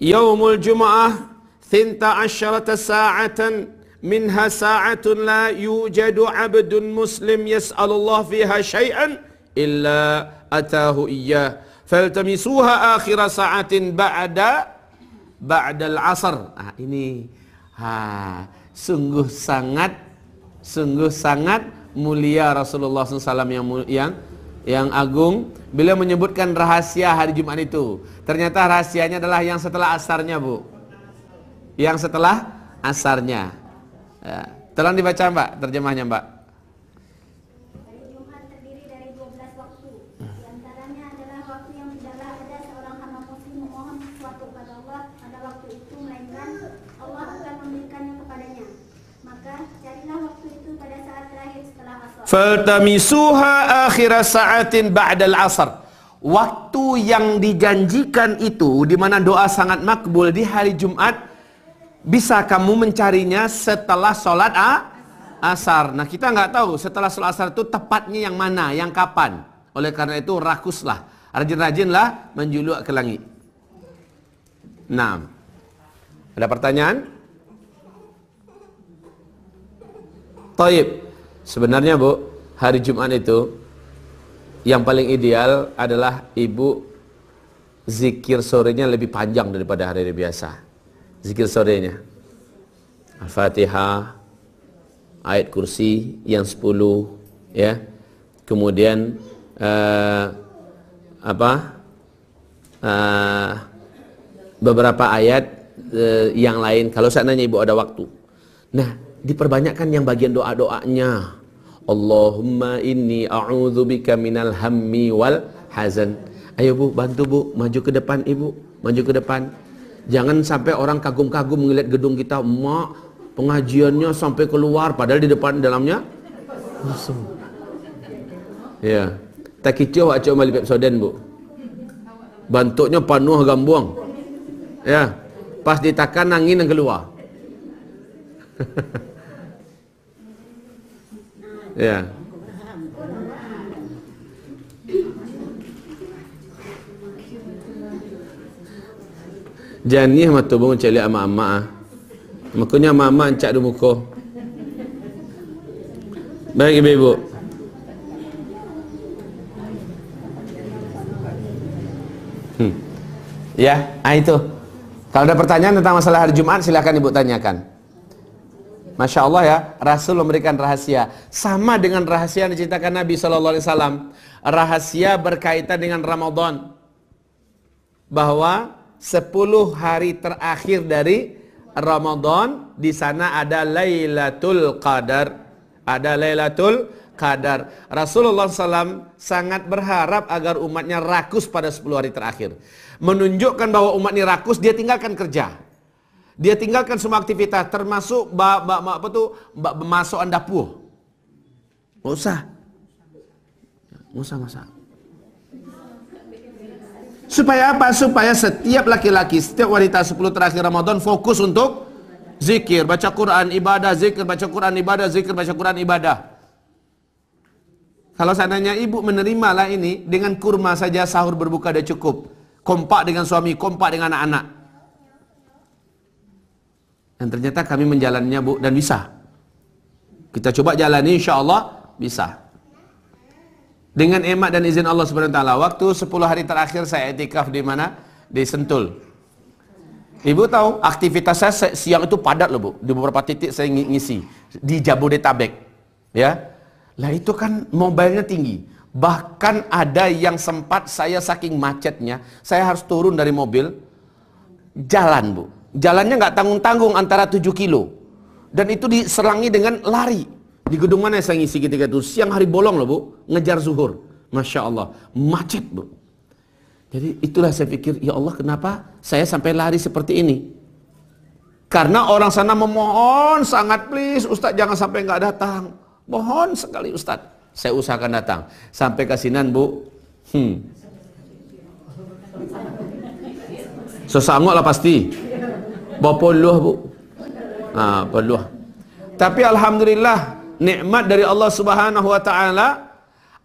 yaumul jum'ah thinta asyarata sa'atan minha sa'atun la yujadu abdun muslim yas'alullah fiha syai'an illa atahu iyyah faltamisuha akhir sa'atin ba'da ba'dal asar ah ini ha sungguh sangat sungguh sangat mulia Rasulullah SAW yang yang yang agung beliau menyebutkan rahasia hari Jumat itu. Ternyata rahasianya adalah yang setelah asarnya, Bu. Yang setelah asarnya. Ya. Tolong dibaca, Mbak, terjemahnya, Mbak. faltamisuha akhir sa'atin ba'dal asar waktu yang dijanjikan itu di mana doa sangat makbul di hari Jumat bisa kamu mencarinya setelah sholat asar. Nah kita nggak tahu setelah sholat asar itu tepatnya yang mana, yang kapan. Oleh karena itu rakuslah, rajin-rajinlah menjuluk ke langit. Naam. ada pertanyaan? Baik. Sebenarnya Bu, hari Jumat itu yang paling ideal adalah ibu zikir sorenya lebih panjang daripada hari hari biasa. Zikir sorenya. Al-Fatihah, ayat kursi yang 10 ya. Kemudian uh, apa? Uh, beberapa ayat uh, yang lain kalau saya nanya ibu ada waktu. Nah, diperbanyakkan yang bagian doa-doanya. Allahumma inni a'udzubika minal hammi wal hazan. Ayo Bu, bantu Bu, maju ke depan Ibu, maju ke depan. Jangan sampai orang kagum-kagum melihat gedung kita, "Mak, pengajiannya sampai keluar padahal di depan dalamnya kosong." Ya. tak kicau cuma lipep soden, Bu. Bantuknya panuh gambuang. Ya. Pas ditakan angin yang keluar. Ya. mah tu bung celi ama ah. ama Makanya ama ama encak di muka. Baik ibu-ibu. Hmm. Ya, ah itu. Kalau ada pertanyaan tentang masalah hari Jumat silakan ibu tanyakan. Masya Allah ya, Rasul memberikan rahasia. Sama dengan rahasia yang diceritakan Nabi Shallallahu Alaihi Wasallam. Rahasia berkaitan dengan Ramadan. Bahwa 10 hari terakhir dari Ramadan di sana ada Lailatul Qadar. Ada Lailatul Qadar. Rasulullah SAW sangat berharap agar umatnya rakus pada 10 hari terakhir. Menunjukkan bahwa umat ini rakus, dia tinggalkan kerja dia tinggalkan semua aktivitas termasuk ba, ba, ba, apa tuh ba, masukan dapur. Enggak usah. Enggak usah masak. Supaya apa? Supaya setiap laki-laki, setiap wanita 10 terakhir Ramadan fokus untuk zikir, baca Quran, ibadah, zikir, baca Quran, ibadah, zikir, baca Quran, ibadah. Kalau seandainya ibu menerimalah ini dengan kurma saja sahur berbuka dah cukup. Kompak dengan suami, kompak dengan anak-anak. Dan ternyata kami menjalannya bu dan bisa. Kita coba jalani insya Allah bisa. Dengan emak dan izin Allah Subhanahu wa taala, waktu 10 hari terakhir saya etikaf di mana? Di Sentul. Ibu tahu aktivitas saya siang itu padat loh Bu. Di beberapa titik saya ngisi di Jabodetabek. Ya. Lah itu kan mobilnya tinggi. Bahkan ada yang sempat saya saking macetnya, saya harus turun dari mobil jalan, Bu jalannya nggak tanggung-tanggung antara 7 kilo dan itu diserangi dengan lari di gedung mana saya ngisi ketika itu siang hari bolong loh bu ngejar zuhur masya Allah macet bu jadi itulah saya pikir ya Allah kenapa saya sampai lari seperti ini karena orang sana memohon sangat please Ustadz jangan sampai nggak datang mohon sekali Ustadz saya usahakan datang sampai kasinan bu hmm. sesangok lah pasti Berpuluh bu. Ha, puluh. Tapi alhamdulillah nikmat dari Allah Subhanahu Wa Taala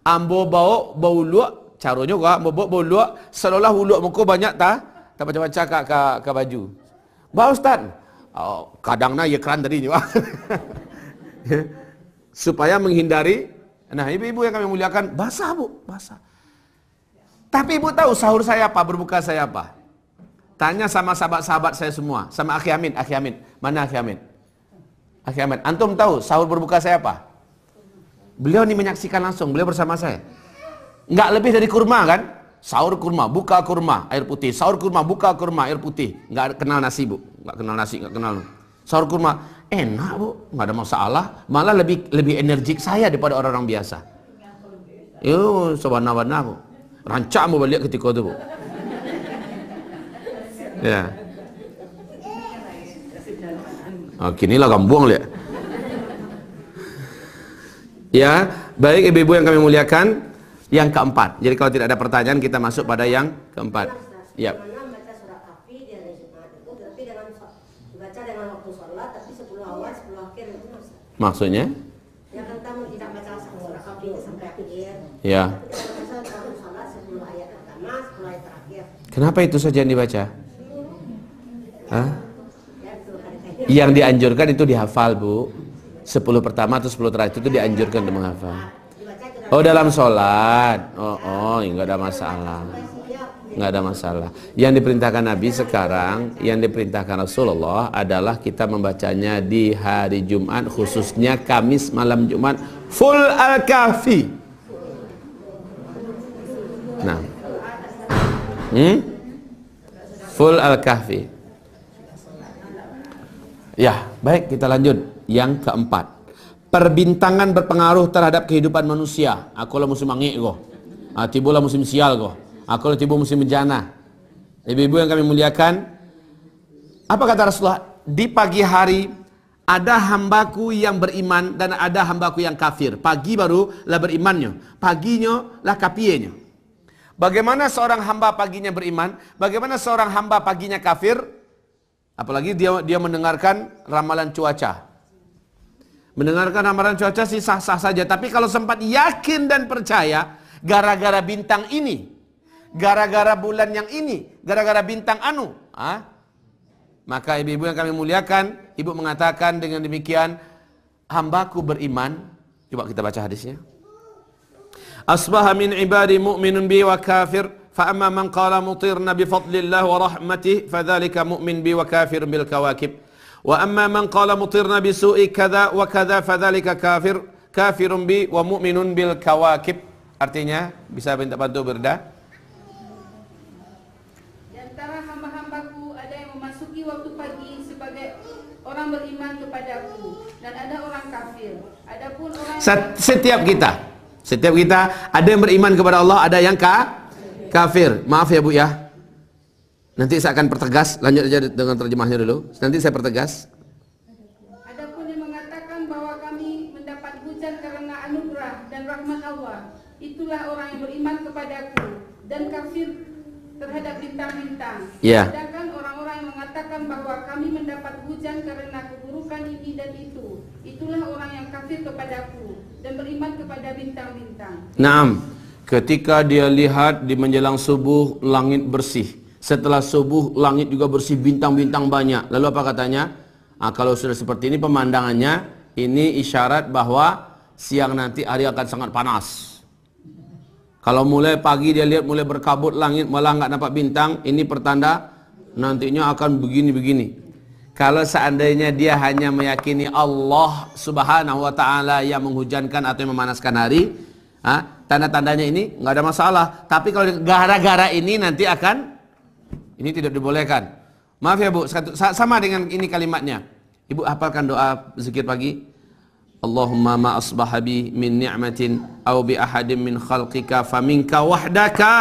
ambo bau bau luak caranya kau ambo bau bau luak seolah huluk muka banyak tak tak macam-macam kak kak ka baju. bau ustaz. Oh, kadangnya ya keran tadi ni. Supaya menghindari nah ibu-ibu yang kami muliakan basah bu, basah. Tapi ibu tahu sahur saya apa, berbuka saya apa? Tanya sama sahabat-sahabat saya semua, sama Akhi Amin, Akhi Amin. Mana Akhi Amin? Akhi Amin, antum tahu sahur berbuka saya apa? Beliau ini menyaksikan langsung, beliau bersama saya. Enggak lebih dari kurma kan? Sahur kurma, buka kurma, air putih. Sahur kurma, buka kurma, air putih. Enggak kenal nasi bu, nggak kenal nasi, enggak kenal. Sahur kurma, enak bu, Enggak ada masalah. Malah lebih lebih energik saya daripada orang-orang biasa. Yo, nawana, bu. Rancak mau balik ketika itu bu. Ya. Oh, kini lah kampung lihat. Ya, baik ibu-ibu yang kami muliakan, yang keempat. Jadi kalau tidak ada pertanyaan kita masuk pada yang keempat. Ya. Maksudnya? Ya Ya. Kenapa itu saja yang dibaca? Hah? Yang dianjurkan itu dihafal bu 10 pertama atau 10 terakhir itu dianjurkan untuk menghafal Oh dalam sholat Oh, oh nggak ada masalah nggak ada masalah. Yang diperintahkan Nabi sekarang, yang diperintahkan Rasulullah adalah kita membacanya di hari Jumat, khususnya Kamis malam Jumat, full al-kahfi. Nah, hmm? full al-kahfi. Ya, baik kita lanjut. Yang keempat. Perbintangan berpengaruh terhadap kehidupan manusia. Aku lah musim angin kok. Ah, tiba lah musim sial kok. Aku lah tiba musim bencana. Ibu-ibu yang kami muliakan. Apa kata Rasulullah? Di pagi hari ada hambaku yang beriman dan ada hambaku yang kafir. Pagi baru lah berimannya. Paginya lah kapienya. Bagaimana seorang hamba paginya beriman? Bagaimana seorang hamba paginya kafir? Apalagi dia dia mendengarkan ramalan cuaca. Mendengarkan ramalan cuaca sih sah-sah saja, tapi kalau sempat yakin dan percaya gara-gara bintang ini, gara-gara bulan yang ini, gara-gara bintang anu, ah, maka ibu-ibu yang kami muliakan, ibu mengatakan dengan demikian, hambaku beriman. Coba kita baca hadisnya. Asbahamin min ibadi mu'minun bi kafir. فأما من قال مطيرنا بفضل الله ورحمته فذلك مؤمن بي وكافر بالكواكب وأما من قال مطيرنا بسوء كذا وكذا فذلك كافر كافر بي ومؤمن بالكواكب artinya bisa minta bantu berda setiap kita setiap kita ada yang beriman kepada Allah ada yang ka, kafir. Maaf ya Bu ya. Nanti saya akan pertegas, lanjut aja dengan terjemahnya dulu. Nanti saya pertegas. Ada pun yang mengatakan bahwa kami mendapat hujan karena anugerah dan rahmat Allah. Itulah orang yang beriman kepadaku dan kafir terhadap bintang-bintang. Ya. Sedangkan orang-orang yang mengatakan bahwa kami mendapat hujan karena keburukan ini dan itu. Itulah orang yang kafir kepadaku dan beriman kepada bintang-bintang. Naam. Ketika dia lihat di menjelang subuh langit bersih. Setelah subuh langit juga bersih bintang-bintang banyak. Lalu apa katanya? Nah, kalau sudah seperti ini pemandangannya ini isyarat bahwa siang nanti hari akan sangat panas. Kalau mulai pagi dia lihat mulai berkabut langit malah nggak nampak bintang, ini pertanda nantinya akan begini-begini. Kalau seandainya dia hanya meyakini Allah Subhanahu wa taala yang menghujankan atau yang memanaskan hari, ha? Ah, tanda-tandanya ini nggak ada masalah. Tapi kalau gara-gara ini nanti akan ini tidak dibolehkan. Maaf ya Bu, sama dengan ini kalimatnya. Ibu hafalkan doa zikir pagi. Allahumma ma asbaha bi min ni'matin aw bi ahadin min khalqika faminka wahdaka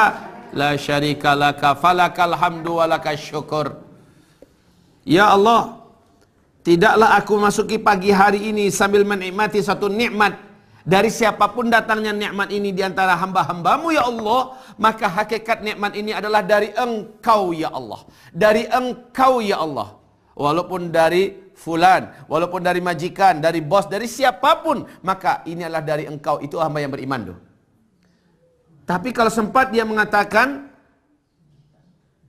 la syarika laka falakal hamdu walakal syukur. Ya Allah, tidaklah aku masuki pagi hari ini sambil menikmati satu nikmat dari siapapun datangnya nikmat ini di antara hamba-hambamu ya Allah, maka hakikat nikmat ini adalah dari Engkau ya Allah. Dari Engkau ya Allah. Walaupun dari fulan, walaupun dari majikan, dari bos, dari siapapun, maka ini adalah dari Engkau. Itu hamba yang beriman tuh. Tapi kalau sempat dia mengatakan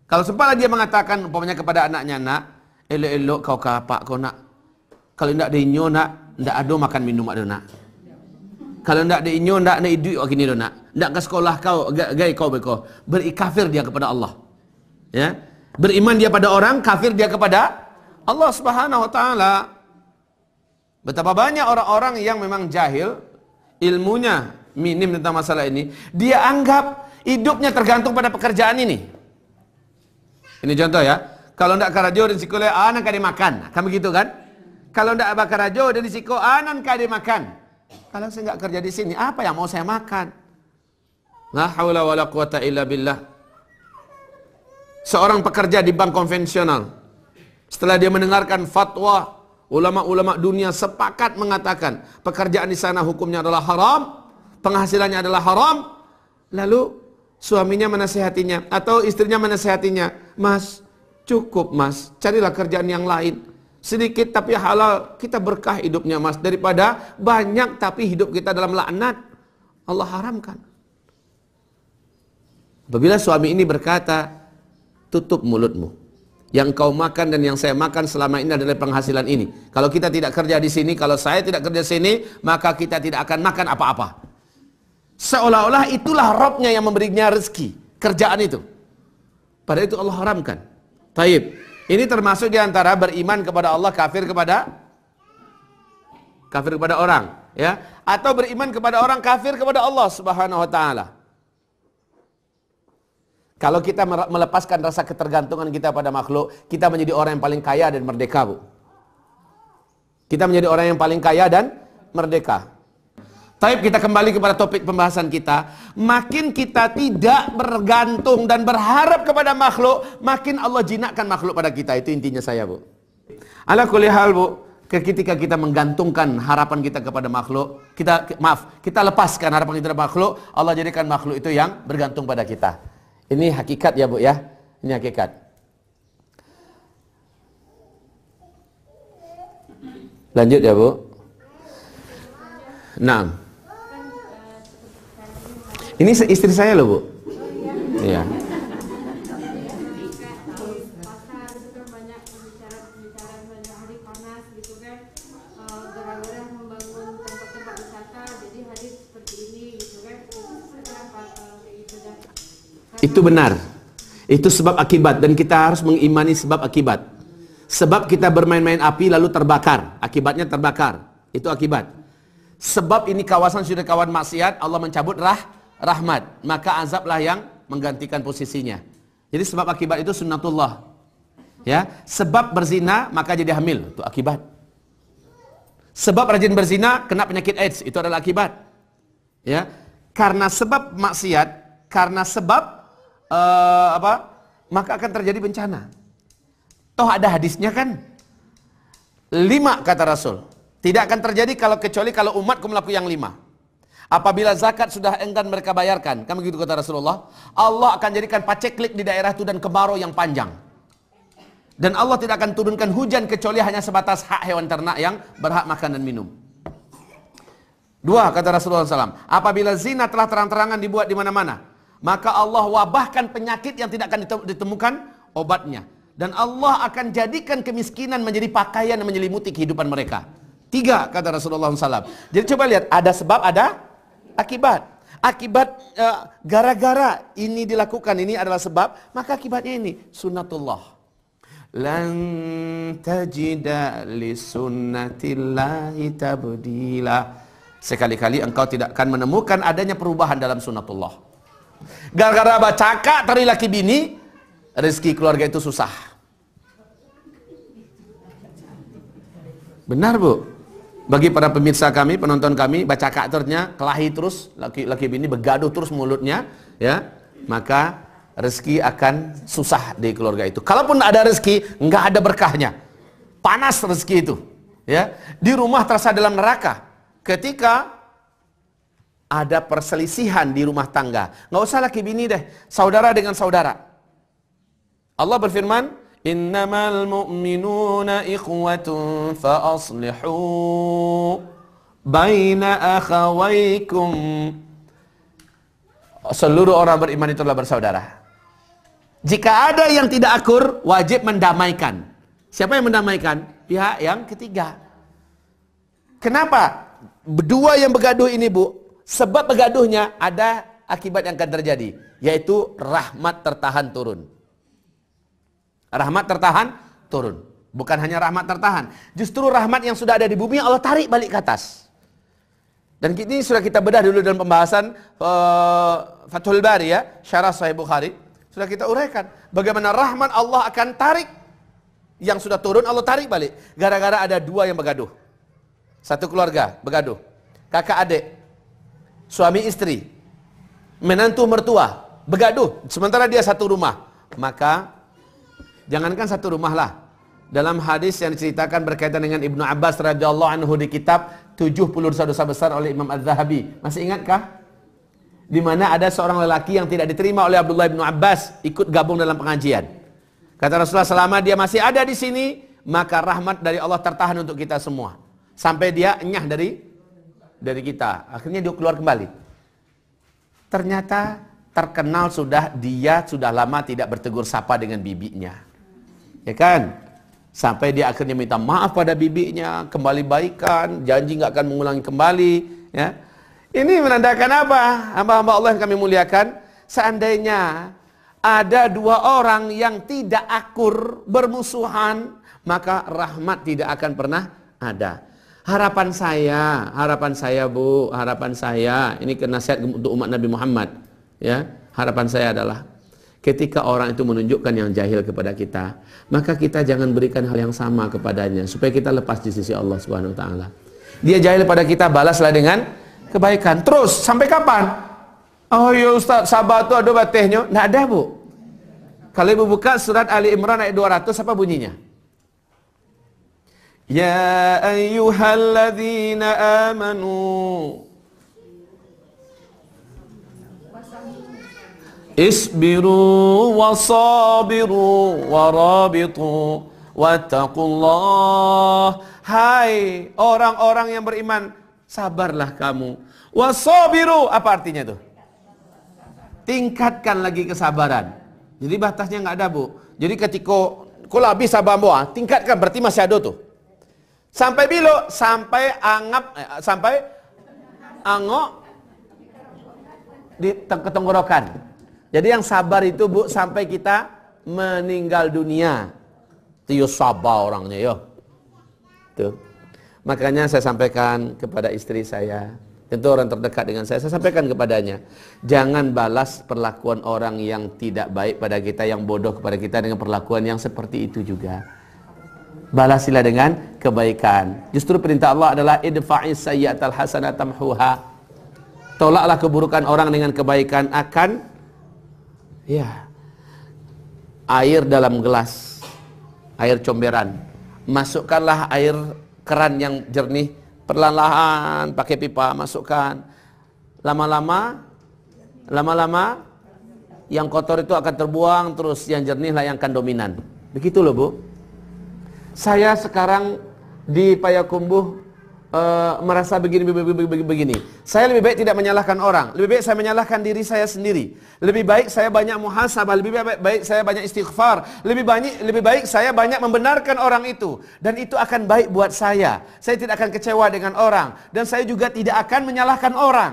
kalau sempat dia mengatakan umpamanya kepada anaknya, "Nak, elok-elok kau kapak kau nak. Kalau tidak dinyo nak, tidak ada makan minum ada nak." Kalau ndak ada inyo, tidak ada duit orang kini nak. Tidak ke sekolah kau, gay kau beko. Berikafir dia kepada Allah. Ya. Beriman dia pada orang, kafir dia kepada Allah Subhanahu wa taala. Betapa banyak orang-orang yang memang jahil, ilmunya minim tentang masalah ini, dia anggap hidupnya tergantung pada pekerjaan ini. Ini contoh ya. Kalau ndak ke radio sekolah anak kade makan. Kami gitu kan? Kalau tidak bakar dan siko anak ah, kadi makan. Kalau saya nggak kerja di sini, apa yang mau saya makan? Nah, wala quwata illa billah. Seorang pekerja di bank konvensional, setelah dia mendengarkan fatwa ulama-ulama dunia sepakat mengatakan pekerjaan di sana hukumnya adalah haram, penghasilannya adalah haram, lalu suaminya menasehatinya atau istrinya menasehatinya, "Mas, cukup Mas, carilah kerjaan yang lain." Sedikit tapi halal, kita berkah hidupnya mas. Daripada banyak tapi hidup kita dalam laknat. Allah haramkan. Apabila suami ini berkata, tutup mulutmu. Yang kau makan dan yang saya makan selama ini adalah penghasilan ini. Kalau kita tidak kerja di sini, kalau saya tidak kerja di sini, maka kita tidak akan makan apa-apa. Seolah-olah itulah Robnya yang memberinya rezeki, kerjaan itu. pada itu Allah haramkan. Taib. Ini termasuk di antara beriman kepada Allah, kafir kepada kafir kepada orang, ya. Atau beriman kepada orang, kafir kepada Allah Subhanahu wa taala. Kalau kita melepaskan rasa ketergantungan kita pada makhluk, kita menjadi orang yang paling kaya dan merdeka, Bu. Kita menjadi orang yang paling kaya dan merdeka. Tapi kita kembali kepada topik pembahasan kita. Makin kita tidak bergantung dan berharap kepada makhluk, makin Allah jinakkan makhluk pada kita. Itu intinya saya, Bu. Ala kulli hal, Bu. Ketika kita menggantungkan harapan kita kepada makhluk, kita maaf, kita lepaskan harapan kita kepada makhluk, Allah jadikan makhluk itu yang bergantung pada kita. Ini hakikat ya, Bu ya. Ini hakikat. Lanjut ya, Bu. Nah, ini istri saya loh, Bu. Iya. Itu benar. Itu sebab akibat dan kita harus mengimani sebab akibat. Sebab kita bermain-main api lalu terbakar, akibatnya terbakar. Itu akibat. Sebab ini kawasan sudah kawan maksiat, Allah mencabut rah rahmat, maka azablah yang menggantikan posisinya. Jadi sebab akibat itu sunnatullah. Ya, sebab berzina maka jadi hamil, itu akibat. Sebab rajin berzina kena penyakit AIDS, itu adalah akibat. Ya. Karena sebab maksiat, karena sebab uh, apa? Maka akan terjadi bencana. Toh ada hadisnya kan? Lima kata Rasul. Tidak akan terjadi kalau kecuali kalau umatku melakukan yang lima. Apabila zakat sudah enggan mereka bayarkan, kami begitu kata Rasulullah, Allah akan jadikan paceklik di daerah itu dan kemarau yang panjang. Dan Allah tidak akan turunkan hujan kecuali hanya sebatas hak hewan ternak yang berhak makan dan minum. Dua, kata Rasulullah SAW, apabila zina telah terang-terangan dibuat di mana-mana, maka Allah wabahkan penyakit yang tidak akan ditemukan obatnya. Dan Allah akan jadikan kemiskinan menjadi pakaian yang menyelimuti kehidupan mereka. Tiga, kata Rasulullah SAW. Jadi coba lihat, ada sebab, ada akibat. Akibat eh, gara-gara uh, ini dilakukan ini adalah sebab, maka akibatnya ini sunnatullah. Lan tajida li sunnatillahi tabdila. Sekali-kali engkau tidak akan menemukan adanya perubahan dalam sunnatullah. Gara-gara bacaka tari laki bini, rezeki keluarga itu susah. Benar bu? bagi para pemirsa kami, penonton kami, baca karakternya, kelahi terus, laki-laki bini begaduh terus mulutnya, ya, maka rezeki akan susah di keluarga itu. Kalaupun ada rezeki, nggak ada berkahnya. Panas rezeki itu, ya. Di rumah terasa dalam neraka. Ketika ada perselisihan di rumah tangga, nggak usah laki bini deh, saudara dengan saudara. Allah berfirman, إنما المؤمنون إخوة فأصلحوا بين أخويكم Seluruh orang beriman itulah bersaudara. Jika ada yang tidak akur, wajib mendamaikan. Siapa yang mendamaikan? Pihak yang ketiga. Kenapa? Berdua yang bergaduh ini, Bu. Sebab bergaduhnya ada akibat yang akan terjadi, yaitu rahmat tertahan turun. Rahmat tertahan turun. Bukan hanya rahmat tertahan. Justru rahmat yang sudah ada di bumi Allah tarik balik ke atas. Dan ini sudah kita bedah dulu dalam pembahasan uh, Fathul Bari ya, syarah Sahih Bukhari. Sudah kita uraikan bagaimana rahmat Allah akan tarik yang sudah turun Allah tarik balik. Gara-gara ada dua yang bergaduh. Satu keluarga bergaduh. Kakak adik, suami istri, menantu mertua bergaduh sementara dia satu rumah. Maka Jangankan satu rumah lah. Dalam hadis yang diceritakan berkaitan dengan Ibnu Abbas radhiyallahu anhu di kitab 70 dosa-dosa besar oleh Imam Az-Zahabi. Masih ingatkah? Di mana ada seorang lelaki yang tidak diterima oleh Abdullah bin Abbas ikut gabung dalam pengajian. Kata Rasulullah selama dia masih ada di sini, maka rahmat dari Allah tertahan untuk kita semua. Sampai dia nyah dari dari kita. Akhirnya dia keluar kembali. Ternyata terkenal sudah dia sudah lama tidak bertegur sapa dengan bibinya ya kan sampai dia akhirnya minta maaf pada bibinya kembali baikan janji nggak akan mengulangi kembali ya ini menandakan apa hamba-hamba Allah yang kami muliakan seandainya ada dua orang yang tidak akur bermusuhan maka rahmat tidak akan pernah ada harapan saya harapan saya bu harapan saya ini kena set untuk umat Nabi Muhammad ya harapan saya adalah ketika orang itu menunjukkan yang jahil kepada kita, maka kita jangan berikan hal yang sama kepadanya supaya kita lepas di sisi Allah Subhanahu wa taala. Dia jahil pada kita, balaslah dengan kebaikan. Terus sampai kapan? Oh ya Ustaz, sabar tuh ada batehnya. Nggak ada, Bu. Kalau Ibu buka surat Ali Imran ayat 200 apa bunyinya? Ya ayyuhalladzina amanu اصبروا وصابروا ورابطوا wattaqullah hai orang-orang yang beriman sabarlah kamu wasabiru apa artinya tuh tingkatkan lagi kesabaran jadi batasnya nggak ada bu jadi ketika kalau habis sabar tingkatkan berarti masih ada tuh sampai bilo sampai angap eh, sampai angok di ketenggorokan jadi yang sabar itu bu sampai kita meninggal dunia. Tio sabar orangnya yo. Tuh. Makanya saya sampaikan kepada istri saya, tentu orang terdekat dengan saya, saya sampaikan kepadanya, jangan balas perlakuan orang yang tidak baik pada kita, yang bodoh kepada kita dengan perlakuan yang seperti itu juga. Balasilah dengan kebaikan. Justru perintah Allah adalah idfa'i sayyatal hasanatam huha. Tolaklah keburukan orang dengan kebaikan akan Ya. Air dalam gelas, air comberan. Masukkanlah air keran yang jernih, perlahan-lahan pakai pipa masukkan. Lama-lama lama-lama yang kotor itu akan terbuang terus yang jernih lah yang akan dominan. Begitu loh, Bu. Saya sekarang di Payakumbuh Eh, merasa begini, begini, begini. Saya lebih baik tidak menyalahkan orang. Lebih baik saya menyalahkan diri saya sendiri. Lebih baik saya banyak muhasabah. Lebih baik, baik saya banyak istighfar. Lebih banyak, lebih baik saya banyak membenarkan orang itu. Dan itu akan baik buat saya. Saya tidak akan kecewa dengan orang. Dan saya juga tidak akan menyalahkan orang.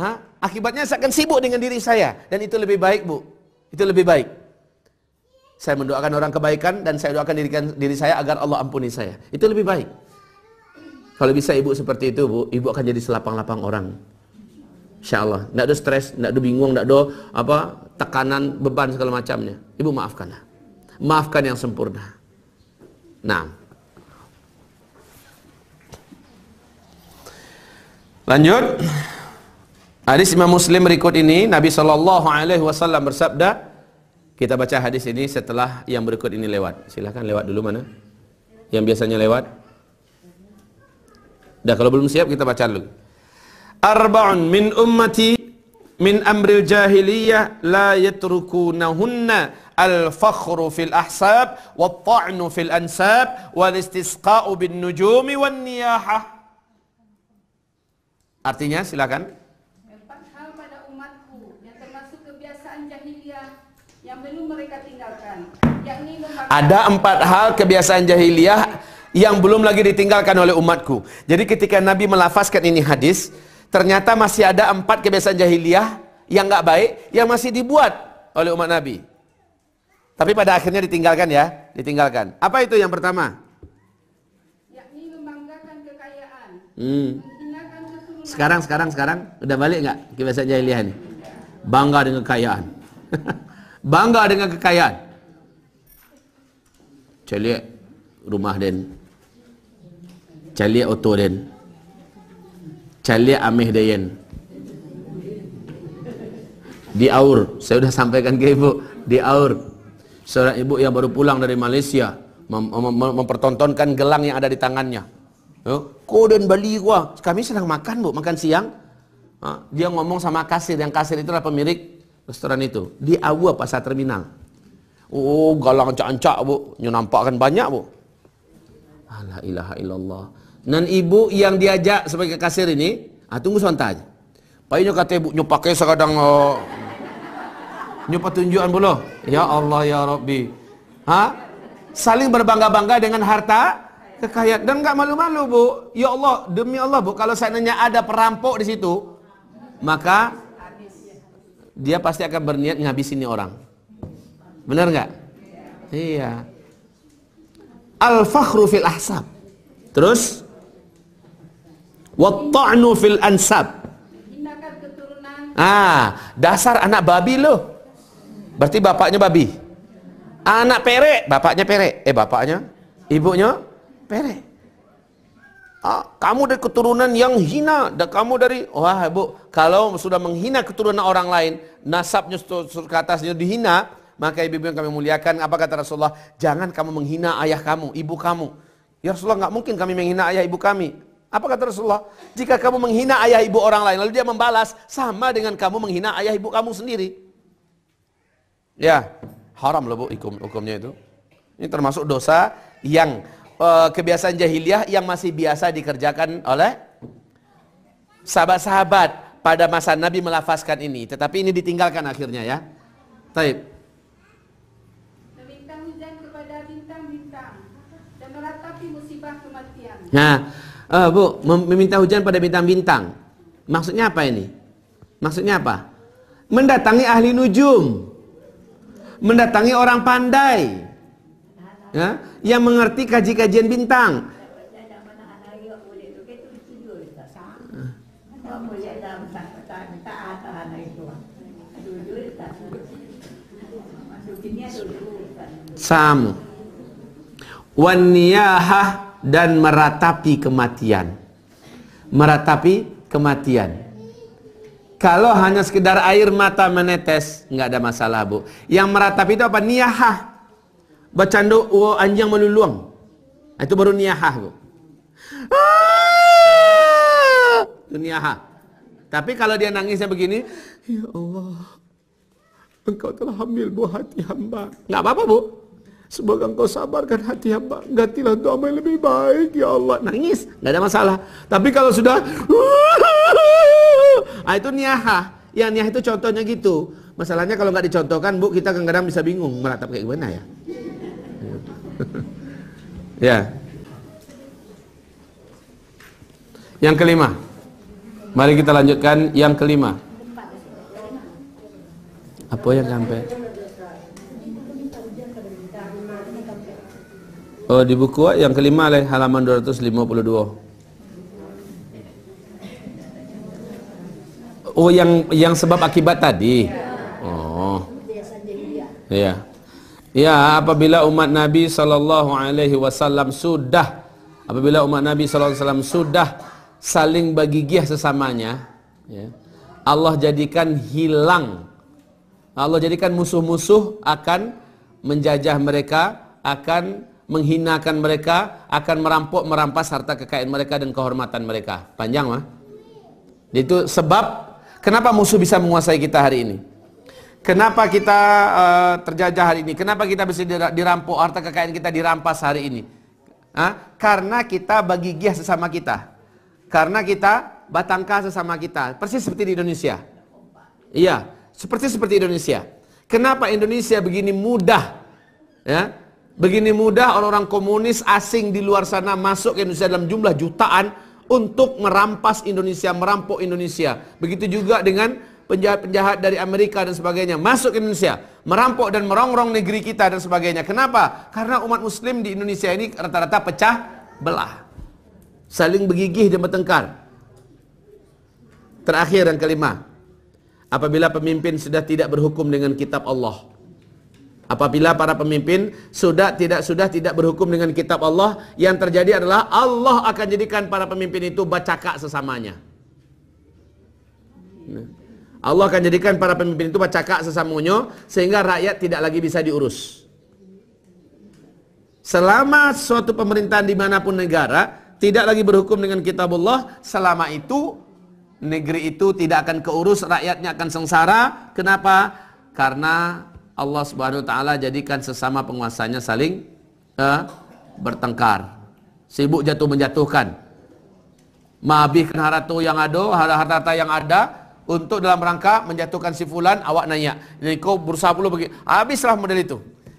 Hah? Akibatnya saya akan sibuk dengan diri saya. Dan itu lebih baik bu. Itu lebih baik saya mendoakan orang kebaikan dan saya doakan diri, diri saya agar Allah ampuni saya. Itu lebih baik. Kalau bisa ibu seperti itu, bu, ibu akan jadi selapang-lapang orang. Insya Allah. Nggak ada stres, nggak ada bingung, nggak ada apa tekanan, beban segala macamnya. Ibu maafkanlah. Maafkan yang sempurna. Nah. Lanjut. Hadis Imam Muslim berikut ini Nabi Shallallahu Alaihi Wasallam bersabda. Kita baca hadis ini setelah yang berikut ini lewat. Silahkan lewat dulu mana? Yang biasanya lewat. Dah kalau belum siap kita baca dulu. Arba'un min ummati min amril jahiliyah la yatrukunahunna al-fakhru fil ahsab wa ta'nu fil ansab wal istisqa'u bin nujumi wal niyaha. Artinya silakan. Empat hal pada umatku yang termasuk kebiasaan jahiliyah yang belum mereka tinggalkan, yakni Ada empat hal kebiasaan jahiliyah yang belum lagi ditinggalkan oleh umatku. Jadi ketika Nabi melafazkan ini hadis, ternyata masih ada empat kebiasaan jahiliyah yang nggak baik yang masih dibuat oleh umat Nabi. Tapi pada akhirnya ditinggalkan ya, ditinggalkan. Apa itu yang pertama? Yakni membanggakan kekayaan. Hmm. Sekarang, sekarang, sekarang udah balik nggak kebiasaan jahiliyah ini? Bangga dengan kekayaan. Bangga dengan kekayaan. Celik rumah dan Cali otor den. Cali ameh dayen. Di Aur, saya sudah sampaikan ke ibu, di Aur. Seorang ibu yang baru pulang dari Malaysia mem mem mempertontonkan gelang yang ada di tangannya. Kau dan Bali gua, kami sedang makan bu, makan siang. Dia ngomong sama kasir, yang kasir itu adalah pemilik restoran itu. Di Aur pasar terminal. Oh, galang ancak-ancak bu, nampak kan banyak bu. Alhamdulillah. ilaha illallah nan ibu yang diajak sebagai kasir ini ah tunggu sebentar Pak payo kata ibu nyu pakai sekadang oh. Eh, nyu pertunjukan bulu ya Allah ya Rabbi ha saling berbangga-bangga dengan harta kekayaan dan nggak malu-malu bu ya Allah demi Allah bu kalau seandainya ada perampok di situ maka dia pasti akan berniat ngabisin orang benar nggak iya al fakhru fil ahsab terus Watta'nu fil ansab. Ah, dasar anak babi lo Berarti bapaknya babi. Anak perek, bapaknya perek. Eh bapaknya, ibunya perek. Ah, kamu dari keturunan yang hina, dan kamu dari wah ibu, kalau sudah menghina keturunan orang lain, nasabnya ke atasnya dihina, maka ibu-ibu yang kami muliakan, apa kata Rasulullah? Jangan kamu menghina ayah kamu, ibu kamu. Ya Rasulullah nggak mungkin kami menghina ayah ibu kami. Apa kata Rasulullah? Jika kamu menghina ayah ibu orang lain, lalu dia membalas, sama dengan kamu menghina ayah ibu kamu sendiri. Ya, haram loh bu hukum, hukumnya itu. Ini termasuk dosa yang uh, kebiasaan jahiliyah yang masih biasa dikerjakan oleh sahabat-sahabat pada masa Nabi melafazkan ini. Tetapi ini ditinggalkan akhirnya ya. Taib. Nah, Uh, bu, meminta hujan pada bintang-bintang. Maksudnya apa ini? Maksudnya apa? Mendatangi ahli nujum. Mendatangi orang pandai. Ya, yang mengerti kaji-kajian bintang. Sam. Waniyahah dan meratapi kematian. Meratapi kematian. Kalau hanya sekedar air mata menetes, nggak ada masalah bu. Yang meratapi itu apa? Niyahah. Bacaan doa oh, anjing meluluang. Nah, itu baru niyahah bu. Ah! Itu niyahah. Tapi kalau dia nangisnya begini, Ya Allah, engkau telah hamil buah hati hamba. Nggak apa-apa bu. Semoga engkau sabarkan hati hamba. Gantilah doa yang lebih baik, ya Allah. Nangis, nggak ada masalah. Tapi kalau sudah, ah, itu niaha. Ya niaha itu contohnya gitu. Masalahnya kalau nggak dicontohkan, Bu, kita kadang-kadang bisa bingung meratap kayak gimana ya. ya. Yang kelima. Mari kita lanjutkan yang kelima. Apa yang sampai? Oh, di buku yang kelima oleh halaman 252. Oh, yang yang sebab akibat tadi. Oh. Iya. Ya, apabila umat Nabi sallallahu alaihi wasallam sudah apabila umat Nabi sallallahu alaihi wasallam sudah saling bagi sesamanya, ya. Allah jadikan hilang. Allah jadikan musuh-musuh akan menjajah mereka, akan menghinakan mereka, akan merampok merampas harta kekayaan mereka dan kehormatan mereka. Panjang mah. Itu sebab kenapa musuh bisa menguasai kita hari ini. Kenapa kita uh, terjajah hari ini? Kenapa kita bisa dirampok harta kekayaan kita dirampas hari ini? Hah? Karena kita bagi giah sesama kita. Karena kita batangka sesama kita. Persis seperti di Indonesia. Iya, seperti seperti Indonesia. Kenapa Indonesia begini mudah ya Begini mudah orang-orang komunis asing di luar sana masuk ke Indonesia dalam jumlah jutaan untuk merampas Indonesia, merampok Indonesia. Begitu juga dengan penjahat-penjahat dari Amerika dan sebagainya masuk ke Indonesia, merampok dan merongrong negeri kita dan sebagainya. Kenapa? Karena umat muslim di Indonesia ini rata-rata pecah belah. Saling bergigih dan bertengkar. Terakhir yang kelima. Apabila pemimpin sudah tidak berhukum dengan kitab Allah, Apabila para pemimpin sudah tidak sudah tidak berhukum dengan kitab Allah, yang terjadi adalah Allah akan jadikan para pemimpin itu bacaka sesamanya. Nah, Allah akan jadikan para pemimpin itu bacaka sesamunya sehingga rakyat tidak lagi bisa diurus. Selama suatu pemerintahan dimanapun negara tidak lagi berhukum dengan Kitab Allah, selama itu negeri itu tidak akan keurus, rakyatnya akan sengsara. Kenapa? Karena Allah Subhanahu wa taala jadikan sesama penguasanya saling eh, bertengkar. Sibuk jatuh menjatuhkan. Mabihkan harta yang ada, harta-harta yang ada untuk dalam rangka menjatuhkan si fulan awak nanya. Jadi kau berusaha pula pergi. habislah model itu.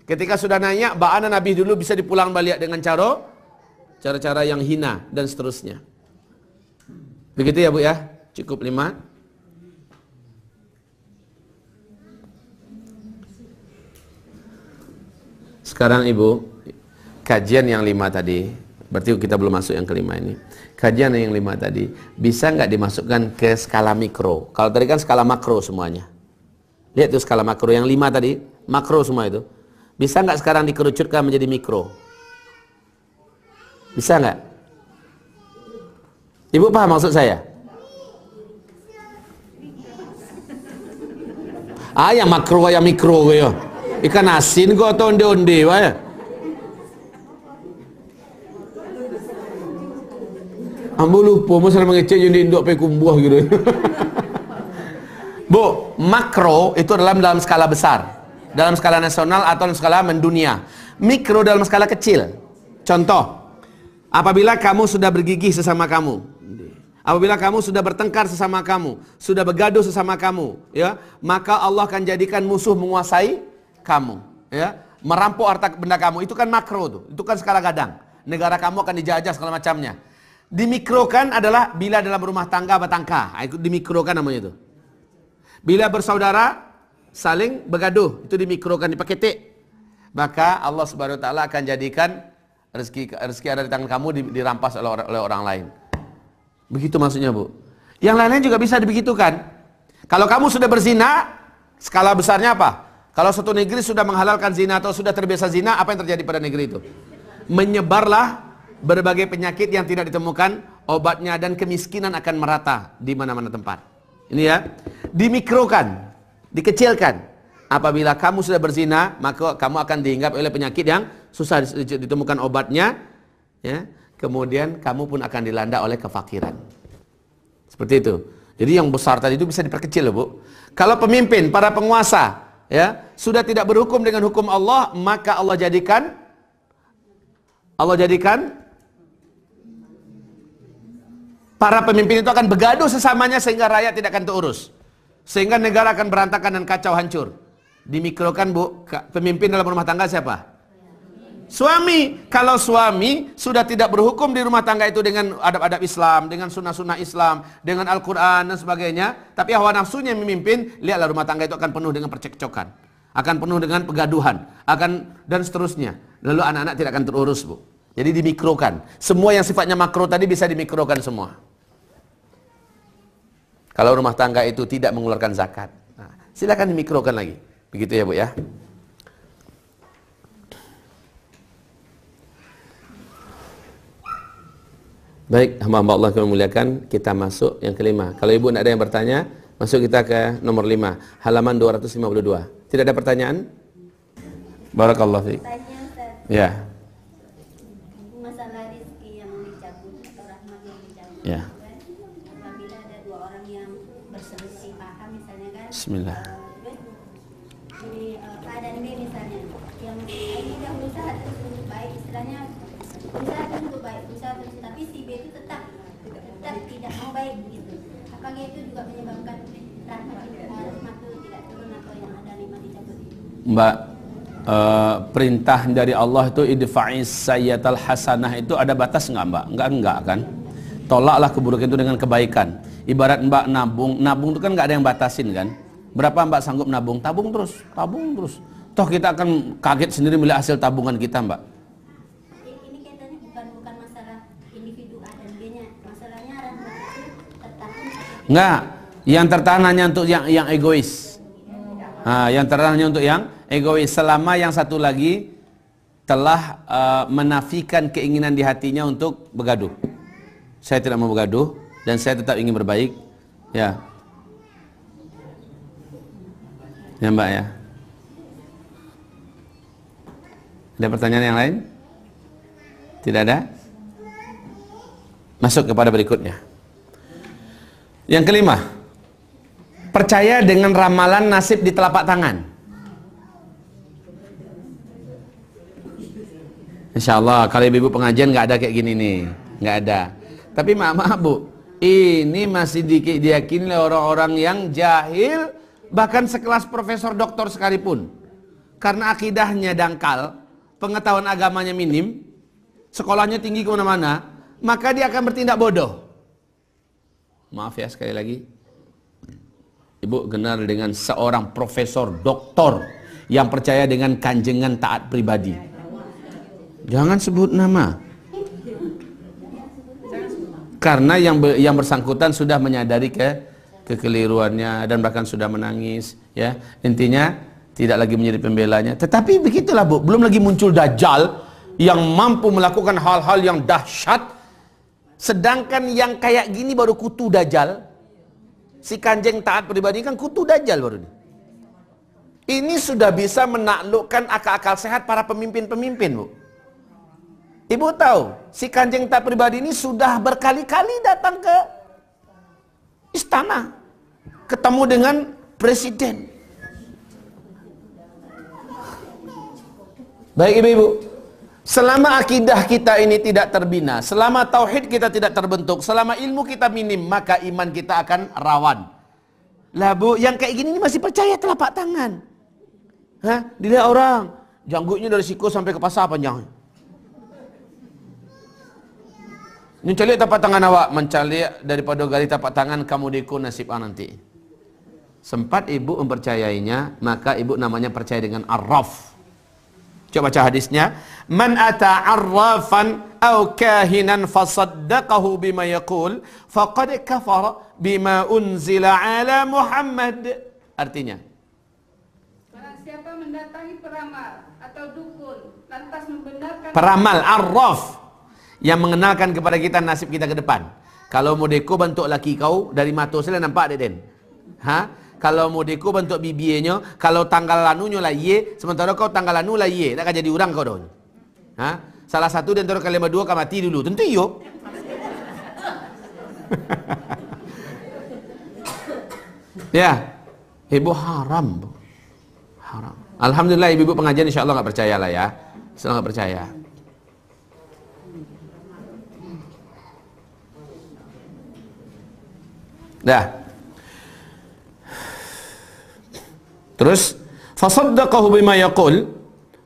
Ketika sudah nanya, baana Nabi dulu bisa dipulang balik dengan cara cara-cara yang hina dan seterusnya. Begitu ya Bu ya? Cukup lima. Sekarang Ibu, kajian yang lima tadi, berarti kita belum masuk yang kelima ini. Kajian yang lima tadi, bisa nggak dimasukkan ke skala mikro? Kalau tadi kan skala makro semuanya. Lihat tuh skala makro yang lima tadi, makro semua itu. Bisa nggak sekarang dikerucutkan menjadi mikro? Bisa nggak? Ibu paham maksud saya? Ah, yang makro, yang mikro, ya. Ikan asin kok atau onde-onde wae? Ambo lupa masa ngecek jadi induk pe kumbuah gitu. Bu, makro itu dalam dalam skala besar. Dalam skala nasional atau dalam skala mendunia. Mikro dalam skala kecil. Contoh, apabila kamu sudah bergigi sesama kamu, Apabila kamu sudah bertengkar sesama kamu, sudah bergaduh sesama kamu, ya, maka Allah akan jadikan musuh menguasai kamu, ya. Merampok harta benda kamu itu kan makro tuh, itu kan skala gadang. Negara kamu akan dijajah segala macamnya. Dimikrokan adalah bila dalam rumah tangga batangka, ah, itu dimikrokan namanya itu. Bila bersaudara saling bergaduh, itu dimikrokan dipaketik. Maka Allah Subhanahu wa taala akan jadikan rezeki rezeki ada di tangan kamu dirampas oleh orang, oleh orang lain. Begitu maksudnya, Bu. Yang lainnya juga bisa dibegitukan. Kalau kamu sudah berzina, skala besarnya apa? Kalau suatu negeri sudah menghalalkan zina atau sudah terbiasa zina, apa yang terjadi pada negeri itu? Menyebarlah berbagai penyakit yang tidak ditemukan obatnya dan kemiskinan akan merata di mana-mana tempat. Ini ya, dimikrokan, dikecilkan. Apabila kamu sudah berzina, maka kamu akan dihinggap oleh penyakit yang susah ditemukan obatnya. Ya, kemudian kamu pun akan dilanda oleh kefakiran. Seperti itu. Jadi yang besar tadi itu bisa diperkecil, loh Bu. Kalau pemimpin, para penguasa ya sudah tidak berhukum dengan hukum Allah maka Allah jadikan Allah jadikan para pemimpin itu akan bergaduh sesamanya sehingga rakyat tidak akan terurus sehingga negara akan berantakan dan kacau hancur dimikrokan bu pemimpin dalam rumah tangga siapa Suami, kalau suami sudah tidak berhukum di rumah tangga itu dengan adab-adab Islam, dengan sunnah-sunnah Islam, dengan Al-Quran dan sebagainya, tapi hawa nafsunya memimpin, lihatlah rumah tangga itu akan penuh dengan percekcokan, akan penuh dengan pegaduhan, akan dan seterusnya. Lalu anak-anak tidak akan terurus, Bu. Jadi dimikrokan. Semua yang sifatnya makro tadi bisa dimikrokan semua. Kalau rumah tangga itu tidak mengeluarkan zakat, nah, silakan dimikrokan lagi. Begitu ya, Bu ya. Baik, hamba-hamba Allah yang muliakan, kita masuk yang kelima. Kalau ibu tidak ada yang bertanya, masuk kita ke nomor lima, halaman 252. Tidak ada pertanyaan? Barakallah fiik. Ya. Masalah rizki yang dicabut atau rahmat yang dicabut. Ya. Apabila ada dua orang yang berselisih paham misalnya kan. Bismillah. Mbak uh, perintah dari Allah itu idfa'is sayyatal hasanah itu ada batas nggak Mbak? Enggak enggak kan? Tolaklah keburukan itu dengan kebaikan. Ibarat Mbak nabung, nabung itu kan nggak ada yang batasin kan? Berapa Mbak sanggup nabung? Tabung terus, tabung terus. Toh kita akan kaget sendiri melihat hasil tabungan kita Mbak. Enggak, yang tertahan hanya untuk yang yang egois. Nah, yang tertahan hanya untuk yang egois selama yang satu lagi telah uh, menafikan keinginan di hatinya untuk bergaduh. Saya tidak mau bergaduh dan saya tetap ingin berbaik. Ya. Ya Mbak ya. Ada pertanyaan yang lain? Tidak ada? Masuk kepada berikutnya. Yang kelima, percaya dengan ramalan nasib di telapak tangan. Insya Allah kalau ibu-ibu pengajian nggak ada kayak gini nih, nggak ada. Tapi maaf maaf bu, ini masih dikit diyakini oleh orang-orang yang jahil bahkan sekelas profesor doktor sekalipun karena akidahnya dangkal, pengetahuan agamanya minim, sekolahnya tinggi kemana-mana, maka dia akan bertindak bodoh. Maaf ya sekali lagi, ibu kenal dengan seorang profesor doktor yang percaya dengan kanjengan taat pribadi. Jangan sebut nama. Karena yang yang bersangkutan sudah menyadari ke kekeliruannya dan bahkan sudah menangis, ya. Intinya tidak lagi menjadi pembelanya. Tetapi begitulah, Bu. Belum lagi muncul dajjal yang mampu melakukan hal-hal yang dahsyat sedangkan yang kayak gini baru kutu dajjal. Si Kanjeng taat pribadi kan kutu dajjal baru ini. Ini sudah bisa menaklukkan akal-akal sehat para pemimpin-pemimpin, Bu. Ibu tahu, si kanjeng tak pribadi ini sudah berkali-kali datang ke istana. Ketemu dengan presiden. Baik ibu-ibu. Selama akidah kita ini tidak terbina, selama tauhid kita tidak terbentuk, selama ilmu kita minim, maka iman kita akan rawan. Lah bu, yang kayak gini masih percaya telapak tangan. Hah? Dilihat orang, janggutnya dari siku sampai ke pasar panjangnya. Nyucali tapak tangan awak mencari daripada gali tapak tangan kamu diku nasib nanti. Sempat ibu mempercayainya, maka ibu namanya percaya dengan arraf. Coba baca hadisnya. Man ata arrafan au kahinan fasaddaqahu bima yaqul faqad kafara bima unzila ala Muhammad. Artinya. Barang siapa mendatangi peramal atau dukun lantas membenarkan peramal arraf yang mengenalkan kepada kita nasib kita ke depan. Kalau mau deko bentuk laki kau dari mata saya nampak dek den. Ha? Kalau mau deko bentuk bibinya, kalau tanggal lanunya lah ye, sementara kau tanggal lanu lah ye, tak jadi orang kau dong. Ha? Salah satu dan terus kalian dua kau mati dulu. Tentu yo. ya. Ibu haram. Haram. Alhamdulillah ibu-ibu pengajian insya Allah nggak percaya lah ya. Insya nggak percaya. Nah. Terus fasaddaqahu bima yaqul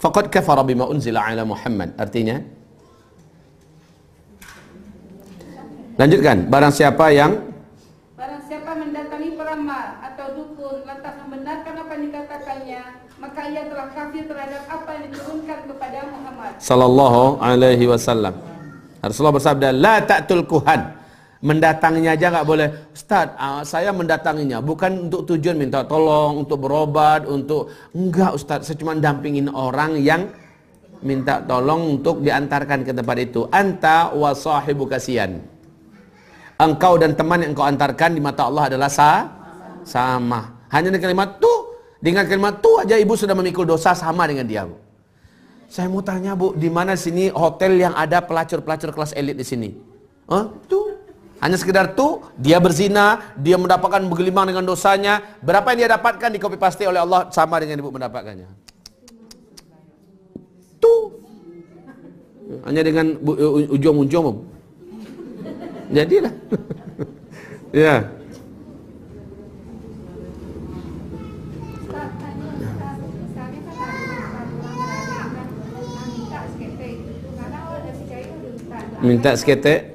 faqad kafara bima unzila ala Muhammad. Artinya Lanjutkan, barang siapa yang Barang siapa mendatangi peramal atau dukun lantas membenarkan apa yang dikatakannya, maka ia telah kafir terhadap apa yang diturunkan kepada Muhammad sallallahu alaihi wasallam. Rasulullah bersabda, "La ta'tul kuhan." Mendatanginya aja nggak boleh. Ustaz, uh, saya mendatanginya bukan untuk tujuan minta tolong, untuk berobat, untuk enggak Ustaz, saya cuma dampingin orang yang minta tolong untuk diantarkan ke tempat itu. Anta wa sahibu kasihan. Engkau dan teman yang engkau antarkan di mata Allah adalah sa sama. Hanya dengan kalimat tu, dengan kalimat tu aja ibu sudah memikul dosa sama dengan dia, Saya mau tanya, Bu, di mana sini hotel yang ada pelacur-pelacur kelas elit di sini? Huh? Tuh. Hanya sekedar itu dia berzina, dia mendapatkan bergelimang dengan dosanya. Berapa yang dia dapatkan di copy paste oleh Allah sama dengan ibu mendapatkannya. Tuh. Hanya dengan eh, ujung-ujung. Jadilah. ya. Minta sketek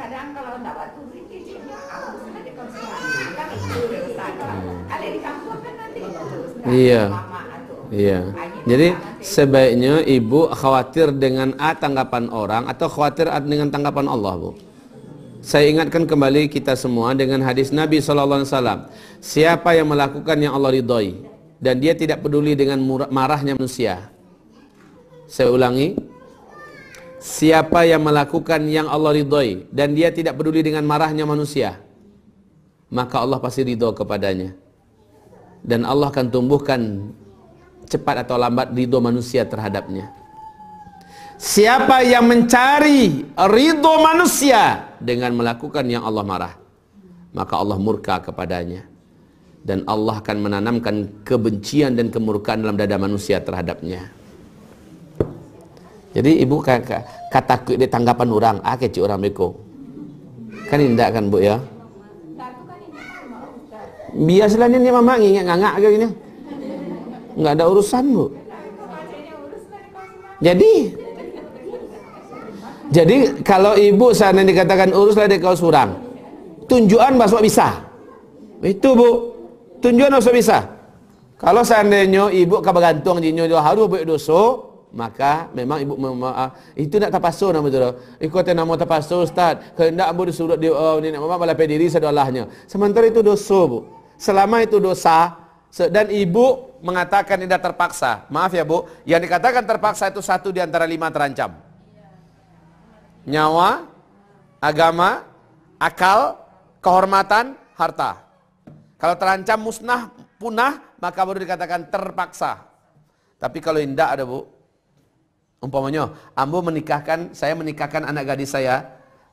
Iya. Iya. Jadi sebaiknya ibu khawatir dengan A tanggapan orang atau khawatir dengan tanggapan Allah, Bu. Saya ingatkan kembali kita semua dengan hadis Nabi sallallahu alaihi wasallam. Siapa yang melakukan yang Allah ridhoi dan dia tidak peduli dengan marahnya manusia. Saya ulangi. Siapa yang melakukan yang Allah ridhoi dan dia tidak peduli dengan marahnya manusia, maka Allah pasti ridho kepadanya dan Allah akan tumbuhkan cepat atau lambat ridho manusia terhadapnya siapa yang mencari ridho manusia dengan melakukan yang Allah marah maka Allah murka kepadanya dan Allah akan menanamkan kebencian dan kemurkaan dalam dada manusia terhadapnya jadi ibu kata, kata di tanggapan orang ah kecil orang beko kan indah kan bu ya biasalah ni ni mamak ingat ngangak ke gini enggak ada urusan bu jadi jadi kalau ibu sana dikatakan uruslah dia kau surang tunjuan bahasa bisa itu bu tunjuan bahasa bisa kalau seandainya ibu kau bergantung jinyo dia harus buat doso, maka memang ibu maaf ah, itu nak tapaso nama tu lah ikut nama tapaso ustaz kalau tidak ibu disuruh dia oh, ni nak mamak balapai diri sedolahnya sementara itu doso bu selama itu dosa dan ibu mengatakan tidak terpaksa. Maaf ya bu, yang dikatakan terpaksa itu satu di antara lima terancam. Nyawa, agama, akal, kehormatan, harta. Kalau terancam musnah, punah, maka baru dikatakan terpaksa. Tapi kalau tidak ada bu, umpamanya, ambo menikahkan, saya menikahkan anak gadis saya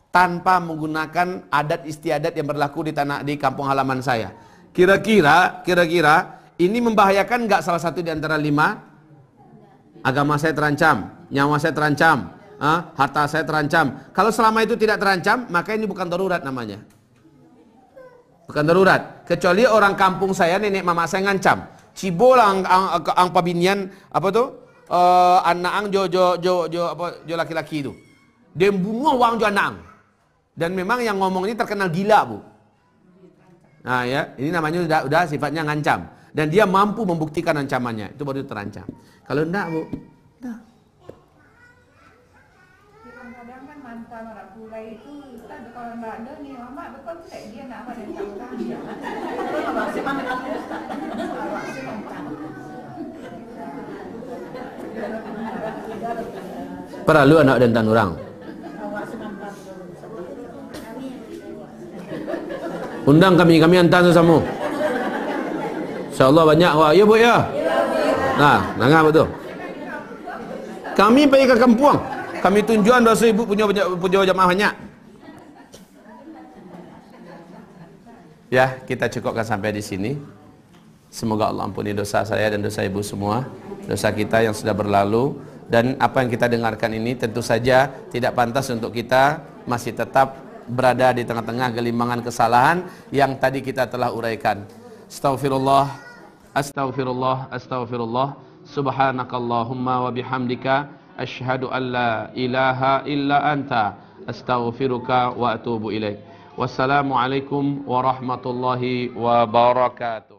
tanpa menggunakan adat istiadat yang berlaku di tanah di kampung halaman saya Kira-kira, kira-kira ini membahayakan nggak salah satu di antara lima? Agama saya terancam, nyawa saya terancam, ah, harta saya terancam. Kalau selama itu tidak terancam, maka ini bukan darurat namanya. Bukan darurat. Kecuali orang kampung saya, nenek mama saya ngancam. Cibolang ang, ang, ang pabinian apa tuh? Uh, anak ang jo jo jo jo apa jo laki-laki itu. Dia bunuh wang jo anak ang. Dan memang yang ngomong ini terkenal gila, Bu. Nah ya, ini namanya udah, udah sifatnya ngancam dan dia mampu membuktikan ancamannya itu baru terancam. Kalau enggak bu, enggak. Kan kan oh, kan? iya. Perlu anak dan orang Undang kami, kami hantar sama-sama. InsyaAllah banyak wah Ya, buat ya? Nah, nangah betul. Kami pergi ke kampung. Kami tunjuan bahasa ibu punya banyak punya jamaah banyak. Ya, kita cukupkan sampai di sini. Semoga Allah ampuni dosa saya dan dosa ibu semua. Dosa kita yang sudah berlalu dan apa yang kita dengarkan ini tentu saja tidak pantas untuk kita masih tetap berada di tengah-tengah gelimangan kesalahan yang tadi kita telah uraikan. Astaghfirullah, astaghfirullah, astaghfirullah. Subhanakallahumma wa bihamdika asyhadu an la ilaha illa anta astaghfiruka wa atubu ilaik. alaikum warahmatullahi wabarakatuh.